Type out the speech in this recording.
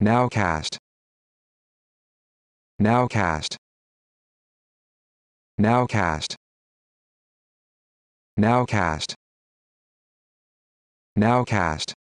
Now cast. Now cast. Now cast. Now cast. Now cast.